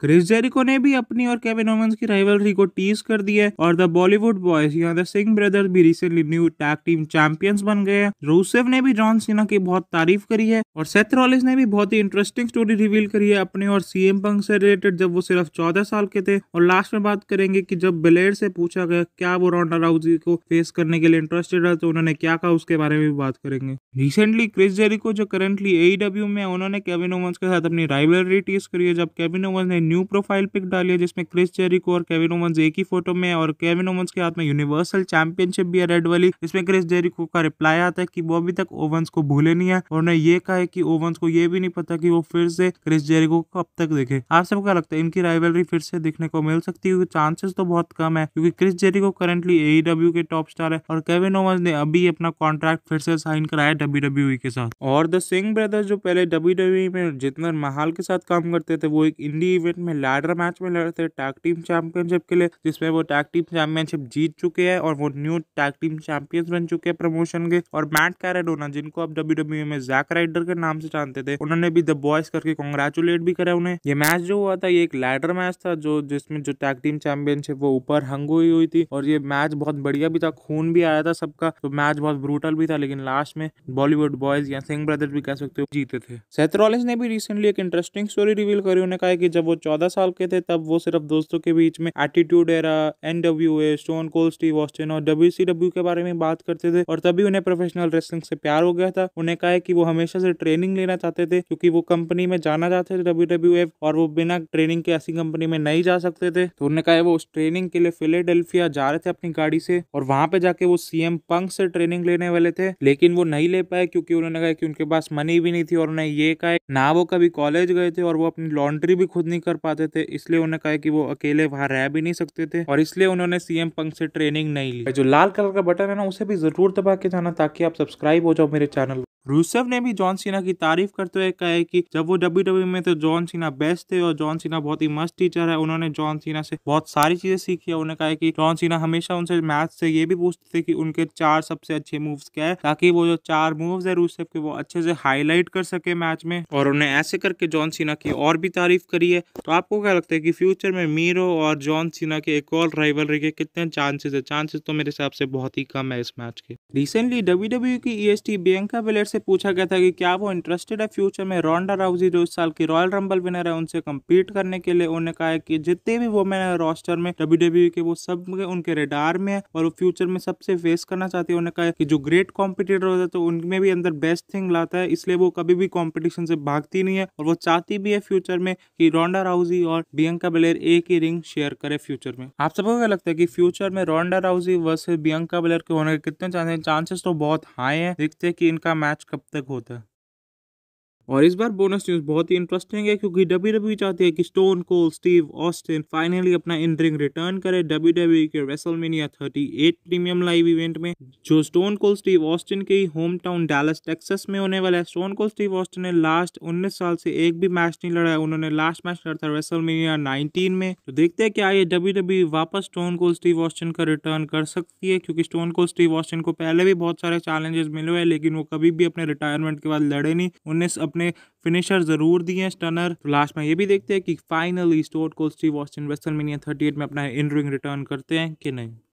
Chris Jericho ने भी अपनी और केविन ओवंस की राइवलरी को टीज कर दिया है और द बॉलीवुड बॉयज यहाँ द सिंह ब्रदर्स भी recently new tag team champions बन गए हैं रूसेव ने भी जॉन सीना की बहुत तारीफ करी है और सेथ रॉलिस ने भी बहुत ही इंटरेस्टिंग स्टोरी रिवील करी है अपने और सीएम पंग से रिलेटेड जब वो सिर्फ चौदह साल के थे और लास्ट में बात करेंगे की जब बिलेर से पूछा गया क्या वो रोंडा राउजी को फेस करने के लिए इंटरेस्टेड है तो उन्होंने क्या कहा उसके बारे में भी बात करेंगे रिसेंटली क्रिस जेरिको जो करेंटली एडब्ल्यू e में उन्होंने केविन ओवंस के साथ अपनी राइवलरी टीज करी है जब केविन ओवंस ने न्यू प्रोफाइल पिक डाली है जिसमें क्रिस जेरिको और केविन ओमन एक ही फोटो में और केविन ओमन के हाथ में यूनिवर्सल चैंपियनशिप भी है रेड वाली इसमें क्रिस जेरिको का रिप्लाई आता है कि वो अभी तक ओवंस को भूले नहीं है और उन्होंने ये कहा है कि ओवंस को ये भी नहीं पता कि वो फिर से क्रिस जेरिको को कब तक देखे आप सबको क्या लगता है इनकी राइवलरी फिर से देखने को मिल सकती है चांसेस तो बहुत कम है क्योंकि Chris Jericho A W e के टॉप स्टार है और केविन ओवंस ने अभी अपना कॉन्ट्रैक्ट फिर से साइन कराया डब्ल्यू e के साथ और द सिंह ब्रदर्स जो पहले डब्ल्यू e में जितना महाल के साथ काम करते थे वो एक इंडी इवेंट सीजन में लैडर मैच में लड़े थे टैग टीम चैंपियनशिप के लिए जिसमें वो टैग टीम चैंपियनशिप जीत चुके हैं और वो न्यू टैग टीम चैंपियंस बन चुके हैं प्रमोशन के और मैट कैरेडोना जिनको आप डब्ल्यू e में जैक राइडर के नाम से जानते थे उन्होंने भी द बॉयज करके कॉन्ग्रेचुलेट भी करा उन्हें ये मैच जो हुआ था ये एक लैडर मैच था जो जिसमें जो टैग टीम चैंपियनशिप वो ऊपर हंग हुई हुई थी और ये मैच बहुत बढ़िया भी था खून भी आया था सबका तो मैच बहुत ब्रूटल भी था लेकिन लास्ट में बॉलीवुड बॉयज या सिंह ब्रदर्स भी कह सकते हो जीते थे सेथरॉलिस ने भी रिसेंटली एक इंटरेस्टिंग स्टोरी रिवील करी उन्होंने कहा कि जब वो चौदह साल के थे तब वो सिर्फ दोस्तों के बीच में attitude era N W A Stone Cold Steve Austin और डब्ल्यू सी डब्ल्यू के बारे में बात करते थे और तभी उन्हें प्रोफेशनल रेसलिंग से प्यार हो गया था उन्हें कहा कि वो हमेशा से ट्रेनिंग लेना चाहते थे क्योंकि वो कंपनी में जाना चाहते थे डब्ल्यू डब्ल्यू एफ और वो बिना ट्रेनिंग के ऐसी कंपनी में नहीं जा सकते थे तो उन्होंने कहा वो उस ट्रेनिंग के लिए फिलेडेल्फिया जा रहे थे अपनी गाड़ी से और वहां पे जाके वो सीएम पंक से ट्रेनिंग लेने वाले थे लेकिन वो नहीं ले पाए क्योंकि उन्होंने कहा कि उनके पास मनी भी नहीं थी और उन्हें ये कहा ना वो कभी कॉलेज गए थे और वो अपनी लॉन्ड्री भी खुद नहीं कर पाते थे इसलिए उन्होंने कहा कि वो अकेले वहां रह भी नहीं सकते थे और इसलिए उन्होंने सीएम पंख से ट्रेनिंग नहीं ली जो लाल कलर का बटन है ना उसे भी जरूर दबा के जाना ताकि आप सब्सक्राइब हो जाओ मेरे चैनल रूसव ने भी जॉन सीना की तारीफ करते हुए कहा है कि जब वो डब्ल्यू डब्ल्यू e में तो जॉन सीना बेस्ट थे और जॉन सीना बहुत ही मस्त टीचर है उन्होंने जॉन सीना से बहुत सारी चीजें सीखी है उन्होंने कहा है कि जॉन सीना हमेशा उनसे मैथ से ये भी पूछते थे कि उनके चार सबसे अच्छे मूव्स क्या है ताकि वो जो चार मूव्स है रूसव के वो अच्छे से हाईलाइट कर सके मैच में और उन्हें ऐसे करके जॉन सीना की और भी तारीफ करी है तो आपको क्या लगता है कि फ्यूचर में मीरो और जॉन सीना के एक और राइवलरी के कितने चांसेस है चांसेस तो मेरे हिसाब से बहुत ही कम है इस मैच के रिसेंटली डब्ल्यू e की E S T Bianca Belair से से पूछा गया था कि क्या वो इंटरेस्टेड है फ्यूचर में रोंडा राउजी जो इस साल की रॉयल रंबल विनर है उनसे कम्पीट करने के लिए उन्होंने कहा कि जितने भी वोमेन है रोस्टर में डब्ल्यू e के वो सब उनके रेडार में है और वो फ्यूचर में सबसे फेस करना चाहती है उन्होंने कहा कि जो ग्रेट कॉम्पिटिटर होता है तो उनमें भी अंदर बेस्ट थिंग लाता है इसलिए वो कभी भी कॉम्पिटिशन से भागती नहीं है और वो चाहती भी है फ्यूचर में कि रोंडा राउजी और बियंका बलेर एक ही रिंग शेयर करे फ्यूचर में आप सबको क्या लगता है कि फ्यूचर में रोंडा राउजी वर्सेस बियंका बलेर के होने के कितने चांसेस चांसेस तो बहुत हाई है देखते हैं कि इनका मैच कब तक होता और इस बार बोनस न्यूज बहुत ही इंटरेस्टिंग है क्योंकि डब्ल्यू डब्ल्यू e चाहते हैं कि Stone Cold Steve Austin finally अपना इंटरिंग रिटर्न करे डब्ल्यू डब्ल्यू e के रेसलमेनिया 38 प्रीमियम लाइव इवेंट में जो स्टोन कोल स्टीव ऑस्टिन के होम टाउन डैलस टेक्सस में होने वाला है स्टोन कोल स्टीव ऑस्टिन ने लास्ट उन्नीस साल से एक भी मैच नहीं लड़ा है उन्होंने लास्ट मैच लड़ा था रेसलमेनिया नाइनटीन में तो देखते हैं क्या ये डब्ल्यू डब्ल्यू e वापस स्टोन कोल स्टीव ऑस्टिन का रिटर्न कर सकती है क्योंकि स्टोन कोल स्टीव ऑस्टिन को पहले भी बहुत सारे चैलेंजेस मिले हुए लेकिन वो कभी भी अपने रिटायरमेंट के बाद लड़े नहीं उन्नीस अपने फिनिशर जरूर दिए हैं स्टनर तो लास्ट में ये भी देखते हैं कि फाइनली स्टोर को Steve Austin WrestleMania thirty में अपना इन रिंग रिटर्न करते हैं कि नहीं